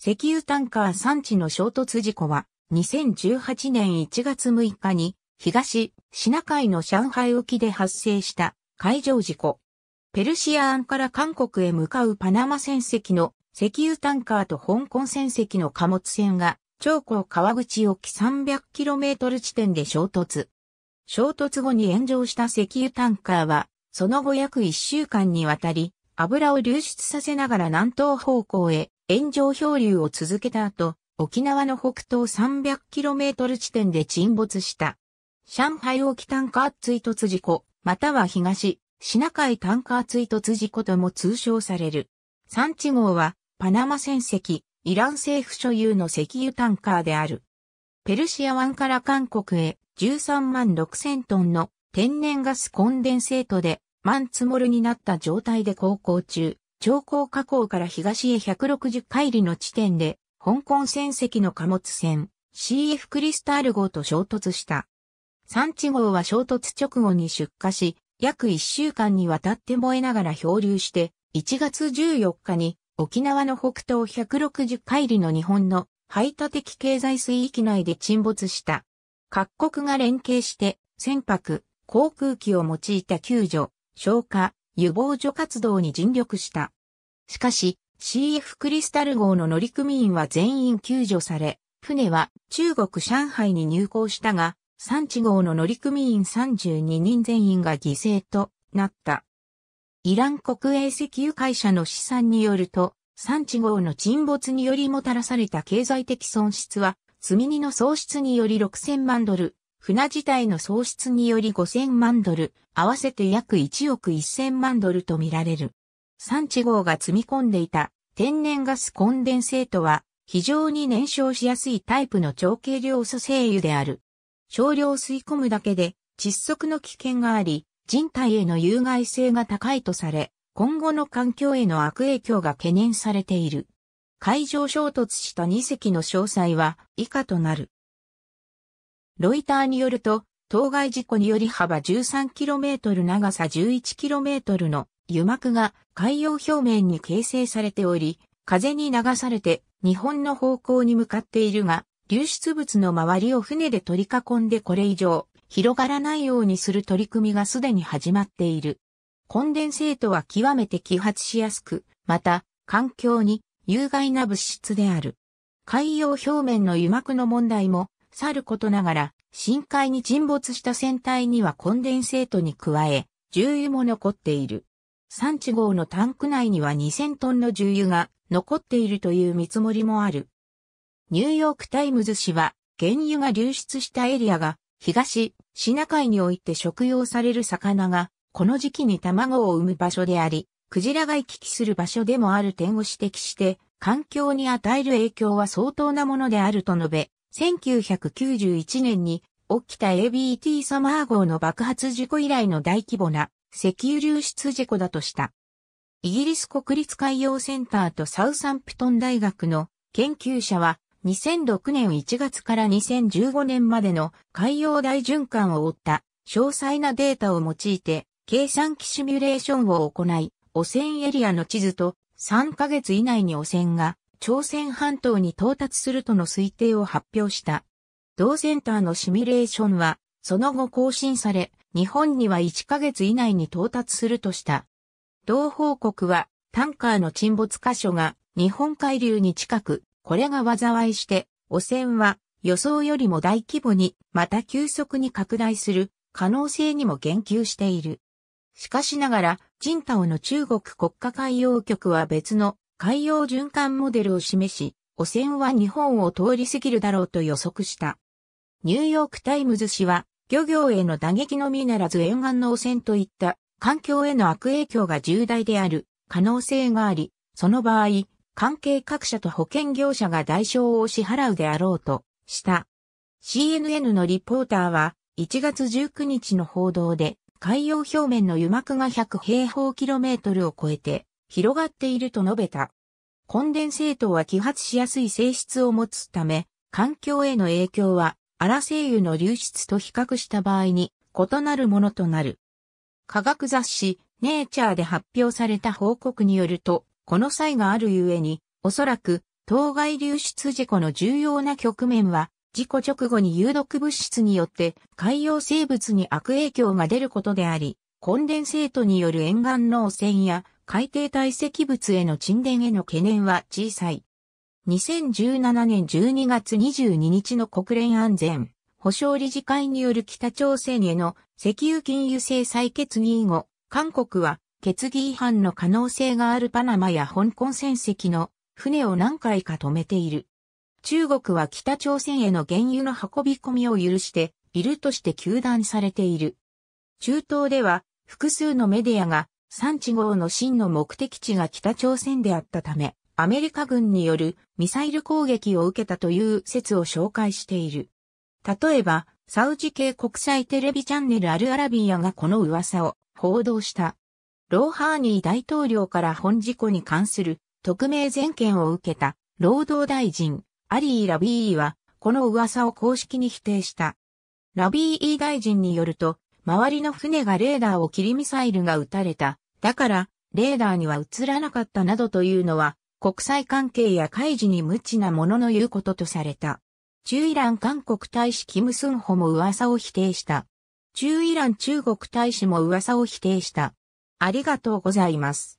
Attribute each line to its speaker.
Speaker 1: 石油タンカー産地の衝突事故は、2018年1月6日に、東、シナ海の上海沖で発生した海上事故。ペルシア湾から韓国へ向かうパナマ船籍の石油タンカーと香港船籍の貨物船が、長江川口沖 300km 地点で衝突。衝突後に炎上した石油タンカーは、その後約1週間にわたり、油を流出させながら南東方向へ炎上漂流を続けた後、沖縄の北東 300km 地点で沈没した。上海沖タンカー追突事故、または東、シナ海カー追突事故とも通称される。産地号は、パナマ船籍、イラン政府所有の石油タンカーである。ペルシア湾から韓国へ13万6000トンの天然ガスコンデンセートで満積もるになった状態で航行中、長江河口から東へ160海里の地点で、香港船籍の貨物船 CF クリスタール号と衝突した。産地号は衝突直後に出火し、約1週間にわたって燃えながら漂流して、1月14日に沖縄の北東160海里の日本の排他的経済水域内で沈没した。各国が連携して船舶、航空機を用いた救助、消火、予防除活動に尽力した。しかし、CF クリスタル号の乗組員は全員救助され、船は中国上海に入港したが、産地号の乗組員32人全員が犠牲となった。イラン国営石油会社の試算によると、産地号の沈没によりもたらされた経済的損失は、積み荷の喪失により6000万ドル、船自体の喪失により5000万ドル、合わせて約1億1000万ドルとみられる。産地号が積み込んでいた天然ガスコンデンセートは非常に燃焼しやすいタイプの長軽量素成油である。少量吸い込むだけで窒息の危険があり、人体への有害性が高いとされ、今後の環境への悪影響が懸念されている。海上衝突した2隻の詳細は以下となる。ロイターによると、当該事故により幅 13km 長さ 11km の油膜が海洋表面に形成されており、風に流されて日本の方向に向かっているが、流出物の周りを船で取り囲んでこれ以上広がらないようにする取り組みがすでに始まっている。コンデンセートは極めて揮発しやすく、また環境に有害な物質である。海洋表面の油膜の問題もさることながら、深海に沈没した船体にはコンデンセートに加え、重油も残っている。産地号のタンク内には2000トンの重油が残っているという見積もりもある。ニューヨークタイムズ紙は、原油が流出したエリアが東、シナ海において食用される魚が、この時期に卵を産む場所であり、クジラが行き来する場所でもある点を指摘して、環境に与える影響は相当なものであると述べ、1991年に起きた ABT サマー号の爆発事故以来の大規模な石油流出事故だとした。イギリス国立海洋センターとサウサンプトン大学の研究者は2006年1月から2015年までの海洋大循環を追った詳細なデータを用いて計算機シミュレーションを行い、汚染エリアの地図と3ヶ月以内に汚染が朝鮮半島に到達するとの推定を発表した。同センターのシミュレーションは、その後更新され、日本には1ヶ月以内に到達するとした。同報告は、タンカーの沈没箇所が日本海流に近く、これが災いして、汚染は予想よりも大規模に、また急速に拡大する可能性にも言及している。しかしながら、ジンタオの中国国家海洋局は別の海洋循環モデルを示し、汚染は日本を通り過ぎるだろうと予測した。ニューヨークタイムズ紙は、漁業への打撃のみならず沿岸の汚染といった環境への悪影響が重大である可能性があり、その場合、関係各社と保険業者が代償を支払うであろうとした。CNN のリポーターは1月19日の報道で海洋表面の油膜が100平方キロメートルを超えて広がっていると述べた。コンデンセートは揮発しやすい性質を持つため、環境への影響は荒精油の流出と比較した場合に異なるものとなる。科学雑誌、ネイチャーで発表された報告によると、この際があるゆえに、おそらく、当該流出事故の重要な局面は、事故直後に有毒物質によって海洋生物に悪影響が出ることであり、コンデンセートによる沿岸の汚染や海底堆積物への沈殿への懸念は小さい。2017年12月22日の国連安全保障理事会による北朝鮮への石油禁輸制裁決議後、韓国は決議違反の可能性があるパナマや香港船籍の船を何回か止めている。中国は北朝鮮への原油の運び込みを許しているとして求断されている。中東では複数のメディアが産地号の真の目的地が北朝鮮であったため、アメリカ軍によるミサイル攻撃を受けたという説を紹介している。例えば、サウジ系国際テレビチャンネルアルアラビアがこの噂を報道した。ローハーニー大統領から本事故に関する特命全権を受けた労働大臣アリー・ラビーはこの噂を公式に否定した。ラビー大臣によると周りの船がレーダーを切りミサイルが撃たれた。だからレーダーには映らなかったなどというのは国際関係や開示に無知なものの言うこととされた。中イラン韓国大使キムスンホも噂を否定した。中イラン中国大使も噂を否定した。ありがとうございます。